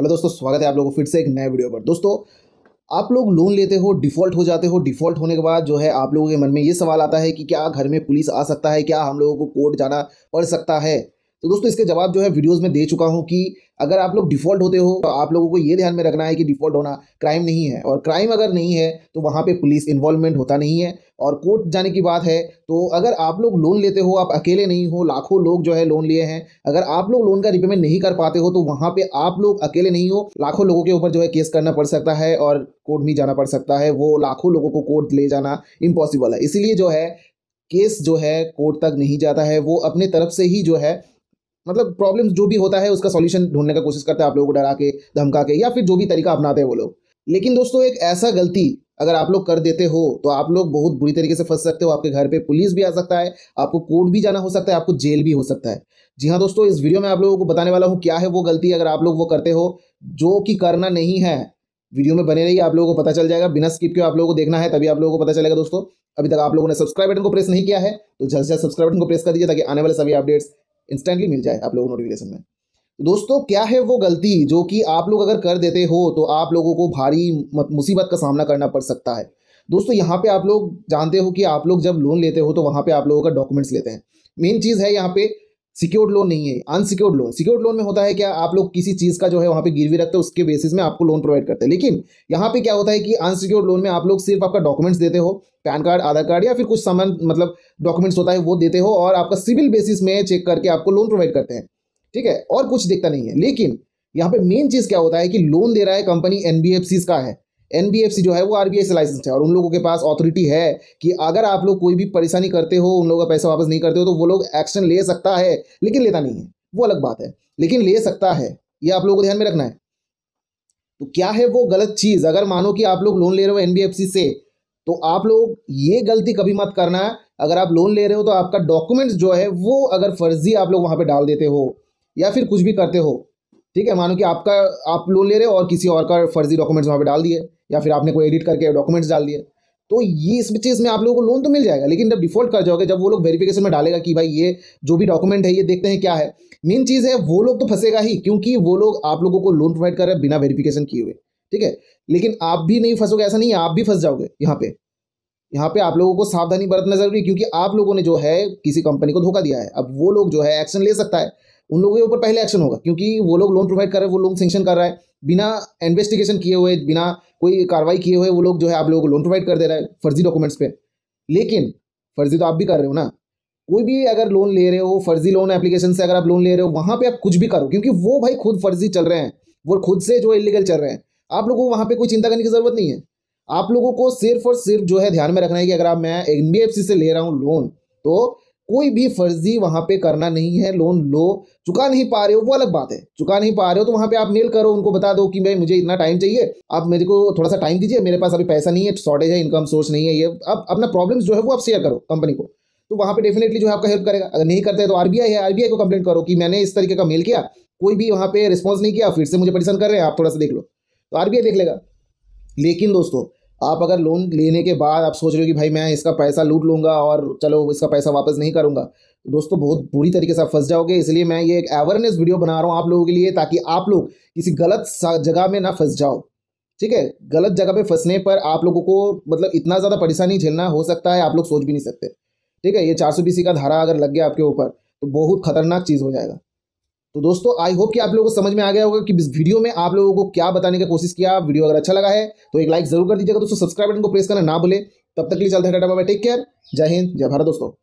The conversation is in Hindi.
हेलो दोस्तों स्वागत है आप लोगों को फिर से एक नए वीडियो पर दोस्तों आप लोग लोन लेते हो डिफ़ॉल्ट हो जाते हो डिफ़ॉल्ट होने के बाद जो है आप लोगों के मन में ये सवाल आता है कि क्या घर में पुलिस आ सकता है क्या हम लोगों को कोर्ट जाना पड़ सकता है तो दोस्तों इसके जवाब जो है वीडियोस में दे चुका हूं कि अगर आप लोग डिफॉल्ट होते हो तो आप लोगों को ये ध्यान में रखना है कि डिफॉल्ट होना क्राइम नहीं है और क्राइम अगर नहीं है तो वहाँ पे पुलिस इन्वॉल्वमेंट होता नहीं है और कोर्ट जाने की बात है तो अगर आप लोग लोन लेते हो आप अकेले नहीं हो लाखों लोग जो है लोन लिए हैं अगर आप लोग लोन का रिपेमेंट नहीं कर पाते हो तो वहाँ पर आप लोग अकेले नहीं हो लाखों लोगों के ऊपर जो है केस करना पड़ सकता है और कोर्ट भी जाना पड़ सकता है वो लाखों लोगों को कोर्ट ले जाना इम्पॉसिबल है इसीलिए जो है केस जो है कोर्ट तक नहीं जाता है वो अपने तरफ से ही जो है मतलब प्रॉब्लम्स जो भी होता है उसका सॉल्यूशन ढूंढने का कोशिश करते हैं आप लोगों को डरा के धमका के या फिर जो भी तरीका अपनाते हैं वो लोग लेकिन दोस्तों एक ऐसा गलती अगर आप लोग कर देते हो तो आप लोग बहुत बुरी तरीके से फंस सकते हो आपके घर पे पुलिस भी आ सकता है आपको कोर्ट भी जाना हो सकता है आपको जेल भी हो सकता है जी हाँ दोस्तों इस वीडियो में आप लोगों को बताने वाला हूँ क्या है वो गलती अगर आप लोग वो करते हो जो कि करना नहीं है वीडियो में बने रहिए आप लोगों को पता चल जाएगा बिना स्किप के आप लोगों को देखना है तभी आप लोगों को पता चलेगा दोस्तों अभी तक आप लोगों ने सब्सक्राइब बटन को प्रेस नहीं किया है तो जल्द से जल्द सब्सक्राइब बटन को प्रेस कर दीजिए ताकि आने वाले सभी अपडेट्स इंस्टेंटली मिल जाए आप लोगों को नोटिफिकेशन में तो दोस्तों क्या है वो गलती जो कि आप लोग अगर कर देते हो तो आप लोगों को भारी मुसीबत का सामना करना पड़ सकता है दोस्तों यहाँ पे आप लोग जानते हो कि आप लोग जब लोन लेते हो तो वहाँ पे आप लोगों का डॉक्यूमेंट्स लेते हैं मेन चीज़ है यहाँ पे सिक्योर्ड लोन नहीं है अनसिक्योर्ड लोन सिक्योर्ड लोन में होता है क्या आप लोग किसी चीज़ का जो है वहाँ पे गिरवी रखते हो उसके बेसिस में आपको लोन प्रोवाइड करते हैं लेकिन यहाँ पे क्या होता है कि अनसिक्योर्ड लोन में आप लोग सिर्फ आपका डॉक्यूमेंट्स देते हो पैन कार्ड आधार कार्ड या फिर कुछ सामान मतलब डॉक्यूमेंट्स होता है वो देते हो और आपका सिविल बेसिस में चेक करके आपको लोन प्रोवाइड करते हैं ठीक है और कुछ देखता नहीं है लेकिन यहाँ पे मेन चीज़ क्या होता है कि लोन दे रहा है कंपनी एनबीएफसीज का है एन जो है वो आर से लाइसेंस है और उन लोगों के पास ऑथोरिटी है कि अगर आप लोग कोई भी परेशानी करते हो उन लोगों का पैसा वापस नहीं करते हो तो वो लोग एक्शन ले सकता है लेकिन लेता नहीं है वो अलग बात है लेकिन ले सकता है ये आप लोगों को ध्यान में रखना है तो क्या है वो गलत चीज़ अगर मानो कि आप लोग लोन ले रहे हो एन से तो आप लोग ये गलती कभी मत करना है अगर आप लोन ले रहे हो तो आपका डॉक्यूमेंट्स जो है वो अगर फर्जी आप लोग वहां पे डाल देते हो या फिर कुछ भी करते हो ठीक है मानो कि आपका आप लोन ले रहे हो और किसी और का फर्जी डॉक्यूमेंट्स वहाँ पे डाल दिए या फिर आपने कोई एडिट करके डॉक्यूमेंट्स डाल दिए तो ये इस चीज़ में आप लोगों को लोन तो मिल जाएगा लेकिन जब डिफॉल्ट कर जाओगे जब वो लोग वेरिफिकेशन में डालेगा कि भाई ये जो भी डॉक्यूमेंट है ये देखते हैं क्या है मेन चीज़ है वो लोग तो फंसेगा ही क्योंकि वो लोग आप लोगों को लोन प्रोवाइड कर रहे हैं बिना वेरिफिकेशन किए हुए ठीक है लेकिन आप भी नहीं फंसोगे ऐसा नहीं है आप भी फंस जाओगे यहाँ पे यहाँ पे आप लोगों को सावधानी बरतना जरूरी है क्योंकि आप लोगों ने जो है किसी कंपनी को धोखा दिया है अब वो लोग जो है एक्शन ले सकता है उन लोगों के ऊपर पहले एक्शन होगा क्योंकि वो लोग लोन प्रोवाइड कर रहे हैं वो लोन सेंक्शन कर रहा है बिना इन्वेस्टिगेशन किए हुए बिना कोई कार्रवाई किए हुए वो लोग जो है आप लोगों को लोन प्रोवाइड कर दे रहा है फर्जी डॉक्यूमेंट्स पे लेकिन फर्जी तो आप भी कर रहे हो ना कोई भी अगर लोन ले रहे हो फर्जी लोन एप्लीकेशन से अगर आप लोन ले रहे हो वहाँ पे आप कुछ भी करो क्योंकि वो भाई खुद फर्जी चल रहे हैं वो खुद से जो इलीगल चल रहे हैं आप लोगों को वहाँ पे कोई चिंता करने की जरूरत नहीं है आप लोगों को सिर्फ और सिर्फ जो है ध्यान में रखना है कि अगर आप मैं एन से ले रहा हूँ लोन तो कोई भी फर्जी वहाँ पे करना नहीं है लोन लो चुका नहीं पा रहे हो वो अलग बात है चुका नहीं पा रहे हो तो वहाँ पे आप मेल करो उनको बता दो कि भाई मुझे इतना टाइम चाहिए आप मेरे को थोड़ा सा टाइम दीजिए मेरे पास अभी पैसा नहीं है शॉर्टेज है इनकम सोर्स नहीं है ये आप अपना प्रॉब्लम जो है वो आप शेयर करो कंपनी को तो वहाँ पे डेफिनेटली जो है आपका हेल्प करेगा अगर नहीं करते तो आरबीआई है आरबीआई को कंप्लेंट करो कि मैंने इस तरीके का मेल किया कोई भी वहाँ पे रिस्पॉन्स नहीं किया फिर से मुझे परेशान कर रहे हैं आप थोड़ा सा देख लो तो आरबीआई देख लेगा लेकिन दोस्तों आप अगर लोन लेने के बाद आप सोच रहे हो कि भाई मैं इसका पैसा लूट लूँगा और चलो इसका पैसा वापस नहीं करूँगा तो दोस्तों बहुत बुरी तरीके से आप फंस जाओगे इसलिए मैं ये एक अवेयरनेस वीडियो बना रहा हूँ आप लोगों के लिए ताकि आप लोग किसी गलत जगह में ना फंस जाओ ठीक है गलत जगह पे फंसने पर आप लोगों को मतलब इतना ज़्यादा परेशानी झेलना हो सकता है आप लोग सोच भी नहीं सकते ठीक है ये चार सौ का धारा अगर लग गया आपके ऊपर तो बहुत खतरनाक चीज़ हो जाएगा तो दोस्तों आई होप कि आप लोगों को समझ में आ गया होगा कि इस वीडियो में आप लोगों को क्या बताने की कोशिश किया वीडियो अगर अच्छा लगा है तो एक लाइक जरूर कर दीजिएगा दोस्तों सब्सक्राइब बटन को प्रेस करना ना भूले तब तक के लिए चलते हैं टाटा बाबा टेक केयर जय हिंद जय भारत दोस्तों